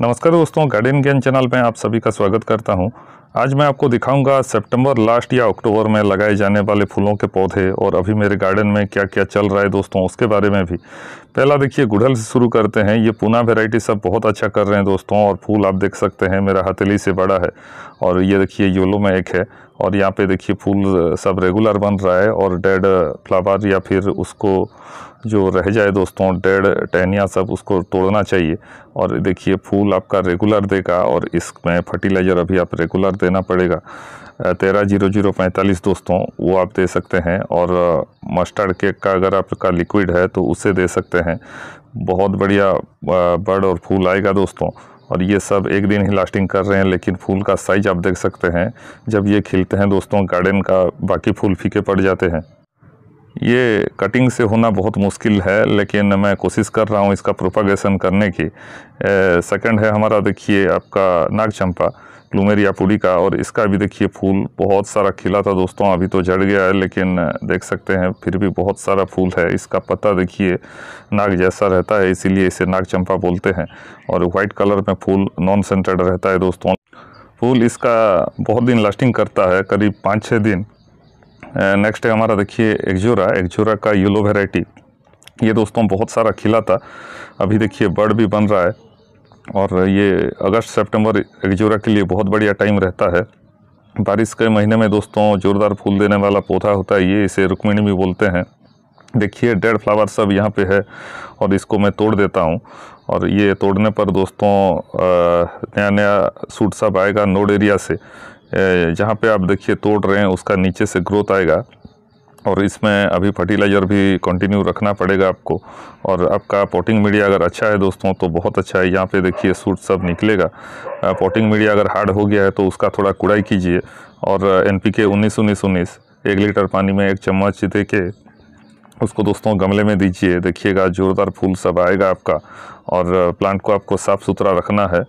नमस्कार दोस्तों गार्डन ज्ञान चैनल में आप सभी का स्वागत करता हूं आज मैं आपको दिखाऊंगा सितंबर लास्ट या अक्टूबर में लगाए जाने वाले फूलों के पौधे और अभी मेरे गार्डन में क्या क्या चल रहा है दोस्तों उसके बारे में भी पहला देखिए गुड़हल से शुरू करते हैं ये पूना वेराइटी सब बहुत अच्छा कर रहे हैं दोस्तों और फूल आप देख सकते हैं मेरा हथेली से बड़ा है और ये देखिए योलो में एक है और यहाँ पे देखिए फूल सब रेगुलर बन रहा है और डेड फ्लावर या फिर उसको जो रह जाए दोस्तों डेड टहनिया सब उसको तोड़ना चाहिए और देखिए फूल आपका रेगुलर देगा और इसमें फर्टिलाइज़र अभी आप रेगुलर देना पड़ेगा तेरह जीरो जीरो पैंतालीस दोस्तों वो आप दे सकते हैं और मस्टर्ड केक का अगर आपका लिक्विड है तो उसे दे सकते हैं बहुत बढ़िया बर्ड और फूल आएगा दोस्तों और ये सब एक दिन ही लास्टिंग कर रहे हैं लेकिन फूल का साइज आप देख सकते हैं जब ये खिलते हैं दोस्तों गार्डन का बाकी फूल फीके पड़ जाते हैं ये कटिंग से होना बहुत मुश्किल है लेकिन मैं कोशिश कर रहा हूँ इसका प्रोपागेशन करने की सेकंड है हमारा देखिए आपका नाग चंपा प्लूमेरिया का और इसका भी देखिए फूल बहुत सारा खिला था दोस्तों अभी तो झड़ गया है लेकिन देख सकते हैं फिर भी बहुत सारा फूल है इसका पत्ता देखिए नाग जैसा रहता है इसीलिए इसे नाग चंपा बोलते हैं और वाइट कलर में फूल नॉन सेंटर्ड रहता है दोस्तों फूल इसका बहुत दिन लास्टिंग करता है करीब पाँच छः दिन नेक्स्ट है हमारा देखिए एक्जोरा एक्जोरा का येलो वेराइटी ये दोस्तों बहुत सारा खिला था अभी देखिए बर्ड भी बन रहा है और ये अगस्त सितंबर एगजोरा के लिए बहुत बढ़िया टाइम रहता है बारिश के महीने में दोस्तों ज़ोरदार फूल देने वाला पौधा होता है ये इसे रुक्मिणी भी बोलते हैं देखिए डेड फ्लावर सब यहाँ पे है और इसको मैं तोड़ देता हूँ और ये तोड़ने पर दोस्तों नया नया सूट सब आएगा नोड एरिया से जहाँ पे आप देखिए तोड़ रहे हैं उसका नीचे से ग्रोथ आएगा और इसमें अभी फर्टिलाइज़र भी कंटिन्यू रखना पड़ेगा आपको और आपका पोटिंग मीडिया अगर अच्छा है दोस्तों तो बहुत अच्छा है यहाँ पे देखिए सूट सब निकलेगा पोटिंग मीडिया अगर हार्ड हो गया है तो उसका थोड़ा कुड़ाई कीजिए और एन पी के उन्नीस उन्नीस उन्नीस एक लीटर पानी में एक चम्मच दे के उसको दोस्तों गमले में दीजिए देखिएगा ज़ोरदार फूल सब आएगा आपका और प्लांट को आपको साफ़ सुथरा रखना है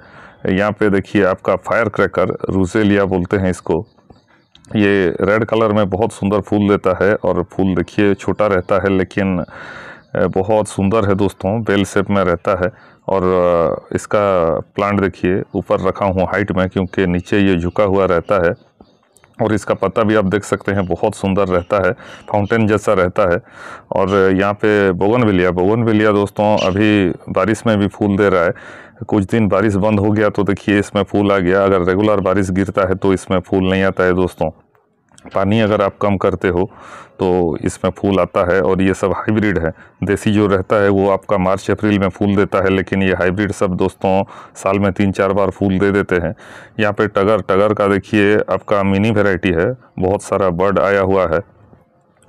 यहाँ पे देखिए आपका फायर क्रैकर रूसेलिया बोलते हैं इसको ये रेड कलर में बहुत सुंदर फूल देता है और फूल देखिए छोटा रहता है लेकिन बहुत सुंदर है दोस्तों बेल सेप में रहता है और इसका प्लांट देखिए ऊपर रखा हूँ हाइट में क्योंकि नीचे ये झुका हुआ रहता है और इसका पत्ता भी आप देख सकते हैं बहुत सुंदर रहता है फाउंटेन जैसा रहता है और यहाँ पे बोगन बिलिया बोगन बिलिया दोस्तों अभी बारिश में भी फूल दे रहा है कुछ दिन बारिश बंद हो गया तो देखिए इसमें फूल आ गया अगर रेगुलर बारिश गिरता है तो इसमें फूल नहीं आता है दोस्तों पानी अगर आप कम करते हो तो इसमें फूल आता है और ये सब हाइब्रिड है देसी जो रहता है वो आपका मार्च अप्रैल में फूल देता है लेकिन ये हाइब्रिड सब दोस्तों साल में तीन चार बार फूल दे देते हैं यहाँ पे टगर टगर का देखिए आपका मिनी वेराइटी है बहुत सारा बर्ड आया हुआ है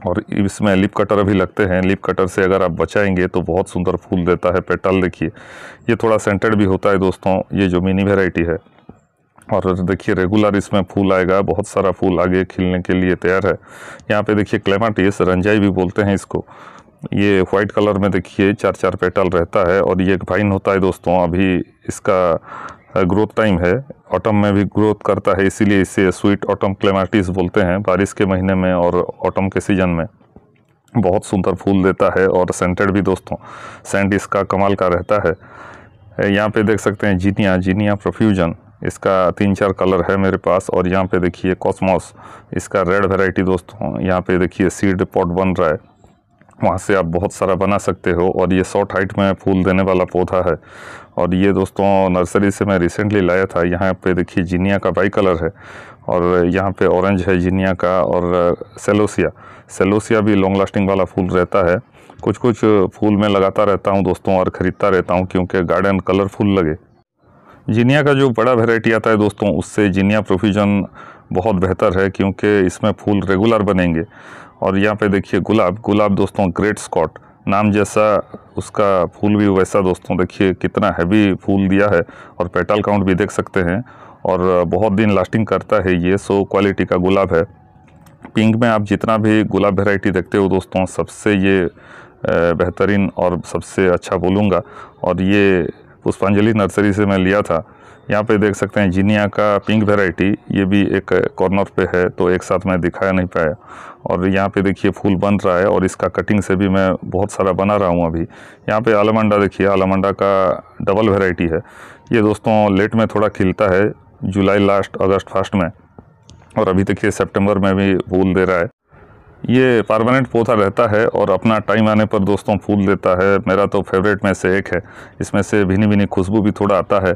और इसमें लिप कटर भी लगते हैं लिप कटर से अगर आप बचाएंगे तो बहुत सुंदर फूल देता है पेटल देखिए ये थोड़ा सेंटेड भी होता है दोस्तों ये जो मिनी वेराइटी है और देखिए रेगुलर इसमें फूल आएगा बहुत सारा फूल आगे खिलने के लिए तैयार है यहाँ पे देखिए क्लेमाटिस रंजाई भी बोलते हैं इसको ये व्हाइट कलर में देखिए चार चार पेटल रहता है और ये एक भाइन होता है दोस्तों अभी इसका ग्रोथ टाइम है ऑटम में भी ग्रोथ करता है इसीलिए इसे स्वीट ऑटम क्लेमाटिस बोलते हैं बारिश के महीने में और ऑटम के सीजन में बहुत सुंदर फूल देता है और सेंटेड भी दोस्तों सेंट इसका कमाल का रहता है यहाँ पे देख सकते हैं जीनिया जीनिया प्रोफ्यूजन इसका तीन चार कलर है मेरे पास और यहाँ पे देखिए कॉस्मोस इसका रेड वेराइटी दोस्तों यहाँ पे देखिए सीड पॉट बन रहा है वहाँ से आप बहुत सारा बना सकते हो और ये शॉर्ट हाइट में फूल देने वाला पौधा है और ये दोस्तों नर्सरी से मैं रिसेंटली लाया था यहाँ पे देखिए जीनिया का वाई कलर है और यहाँ पे ऑरेंज है जीनिया का और सेलोसिया uh, सेलोसिया भी लॉन्ग लास्टिंग वाला फूल रहता है कुछ कुछ फूल मैं लगाता रहता हूँ दोस्तों और ख़रीदता रहता हूँ क्योंकि गार्डन कलरफुल लगे जीनिया का जो बड़ा वेराइटी आता है दोस्तों उससे जीनिया प्रोफ्यूजन बहुत बेहतर है क्योंकि इसमें फूल रेगुलर बनेंगे और यहाँ पे देखिए गुलाब गुलाब दोस्तों ग्रेट स्कॉट नाम जैसा उसका फूल भी वैसा दोस्तों देखिए कितना हैवी फूल दिया है और पेटल काउंट भी देख सकते हैं और बहुत दिन लास्टिंग करता है ये सो क्वालिटी का गुलाब है पिंक में आप जितना भी गुलाब वेराइटी देखते हो दोस्तों सबसे ये बेहतरीन और सबसे अच्छा बोलूँगा और ये पुष्पांजलि नर्सरी से मैं लिया था यहाँ पे देख सकते हैं जीनिया का पिंक वेराइटी ये भी एक कॉर्नर पे है तो एक साथ मैं दिखाया नहीं पाया और यहाँ पे देखिए फूल बन रहा है और इसका कटिंग से भी मैं बहुत सारा बना रहा हूँ अभी यहाँ पे आलमंडा देखिए आलमंडा का डबल वेराइटी है ये दोस्तों लेट में थोड़ा खिलता है जुलाई लास्ट अगस्त फर्स्ट में और अभी देखिए सेप्टेम्बर में भी फूल दे रहा है ये परमानेंट पौधा रहता है और अपना टाइम आने पर दोस्तों फूल देता है मेरा तो फेवरेट में से एक है इसमें से भिनी भिनी खुशबू भी थोड़ा आता है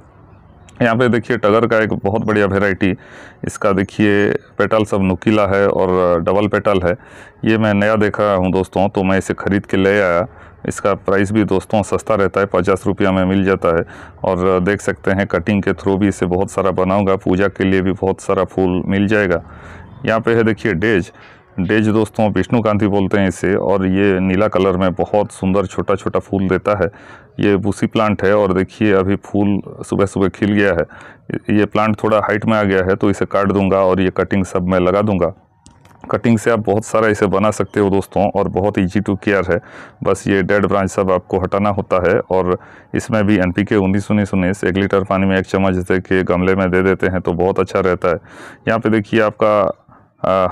यहाँ पे देखिए टगर का एक बहुत बढ़िया वेराइटी इसका देखिए पेटल सब नुकीला है और डबल पेटल है ये मैं नया देखा हूँ दोस्तों तो मैं इसे ख़रीद के ले आया इसका प्राइस भी दोस्तों सस्ता रहता है पचास रुपया में मिल जाता है और देख सकते हैं कटिंग के थ्रू भी इसे बहुत सारा बनाऊँगा पूजा के लिए भी बहुत सारा फूल मिल जाएगा यहाँ पे है देखिए डेज डेज दोस्तों विष्णु कांति बोलते हैं इसे और ये नीला कलर में बहुत सुंदर छोटा छोटा फूल देता है ये बूसी प्लांट है और देखिए अभी फूल सुबह सुबह खिल गया है ये प्लांट थोड़ा हाइट में आ गया है तो इसे काट दूंगा और ये कटिंग सब मैं लगा दूंगा कटिंग से आप बहुत सारा इसे बना सकते हो दोस्तों और बहुत ईजी टू केयर है बस ये डेड ब्रांच सब आपको हटाना होता है और इसमें भी एन पी के उन्नीस उन्नीस उन्नीस एक लीटर पानी में एक चम्मच दे के गमले में दे देते हैं तो बहुत अच्छा रहता है यहाँ पे देखिए आपका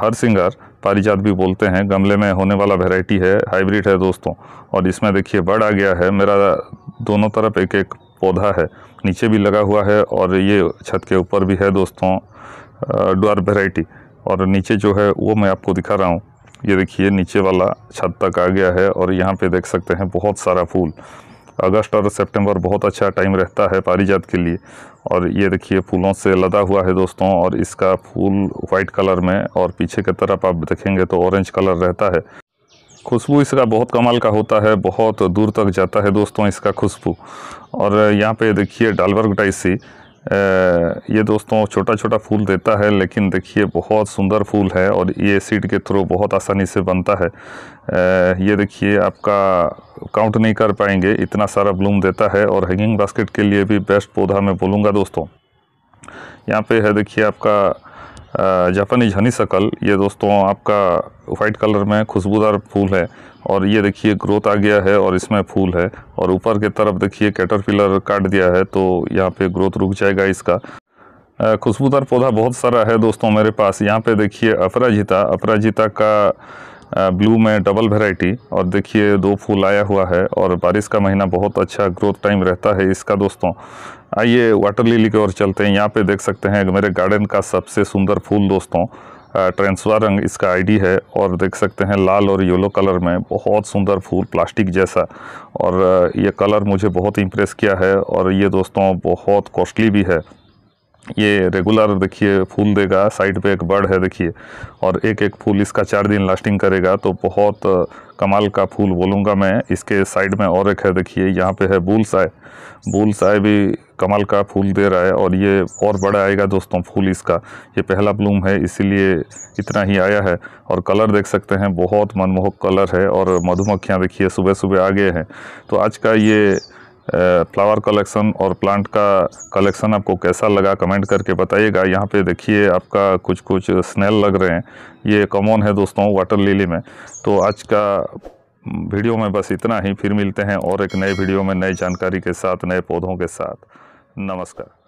हर सिंगर पारिजात भी बोलते हैं गमले में होने वाला वेराइटी है हाइब्रिड है दोस्तों और इसमें देखिए बड़ आ गया है मेरा दोनों तरफ एक एक पौधा है नीचे भी लगा हुआ है और ये छत के ऊपर भी है दोस्तों डर वेराइटी और नीचे जो है वो मैं आपको दिखा रहा हूँ ये देखिए नीचे वाला छत तक आ गया है और यहाँ पे देख सकते हैं बहुत सारा फूल अगस्त और सितंबर बहुत अच्छा टाइम रहता है पारिजात के लिए और ये देखिए फूलों से लदा हुआ है दोस्तों और इसका फूल वाइट कलर में और पीछे की तरफ आप देखेंगे तो ऑरेंज कलर रहता है खुशबू इसका बहुत कमाल का होता है बहुत दूर तक जाता है दोस्तों इसका खुशबू और यहाँ पे देखिए डालवर टाइसी ये दोस्तों छोटा छोटा फूल देता है लेकिन देखिए बहुत सुंदर फूल है और ये सीड के थ्रू बहुत आसानी से बनता है ये देखिए आपका काउंट नहीं कर पाएंगे इतना सारा ब्लूम देता है और हैंगिंग बास्केट के लिए भी बेस्ट पौधा मैं बोलूँगा दोस्तों यहाँ पे है देखिए आपका जापानीज हनी सकल ये दोस्तों आपका वाइट कलर में खुशबूदार फूल है और ये देखिए ग्रोथ आ गया है और इसमें फूल है और ऊपर के तरफ देखिए कैटरपिलर काट दिया है तो यहाँ पे ग्रोथ रुक जाएगा इसका खुशबूदार पौधा बहुत सारा है दोस्तों मेरे पास यहाँ पे देखिए अपराजिता अपराजिता का ब्लू में डबल वेराइटी और देखिए दो फूल आया हुआ है और बारिश का महीना बहुत अच्छा ग्रोथ टाइम रहता है इसका दोस्तों आइए वाटर लिली की ओर चलते हैं यहाँ पे देख सकते हैं मेरे गार्डन का सबसे सुंदर फूल दोस्तों ट्रेंसवा रंग इसका आईडी है और देख सकते हैं लाल और येलो कलर में बहुत सुंदर फूल प्लास्टिक जैसा और ये कलर मुझे बहुत इम्प्रेस किया है और ये दोस्तों बहुत कॉस्टली भी है ये रेगुलर देखिए फूल देगा साइड पे एक बर्ड है देखिए और एक एक फूल इसका चार दिन लास्टिंग करेगा तो बहुत कमाल का फूल बोलूँगा मैं इसके साइड में और एक है देखिए यहाँ पे है बुल आय बुल्स आय भी कमाल का फूल दे रहा है और ये और बड़ा आएगा दोस्तों फूल इसका ये पहला ब्लूम है इसीलिए इतना ही आया है और कलर देख सकते हैं बहुत मनमोहक कलर है और मधुमक्खियाँ देखिए सुबह सुबह आ गए हैं तो आज का ये फ्लावर कलेक्शन और प्लांट का कलेक्शन आपको कैसा लगा कमेंट करके बताइएगा यहाँ पे देखिए आपका कुछ कुछ स्नेल लग रहे हैं ये कॉमन है दोस्तों वाटर लिली में तो आज का वीडियो में बस इतना ही फिर मिलते हैं और एक नए वीडियो में नई जानकारी के साथ नए पौधों के साथ नमस्कार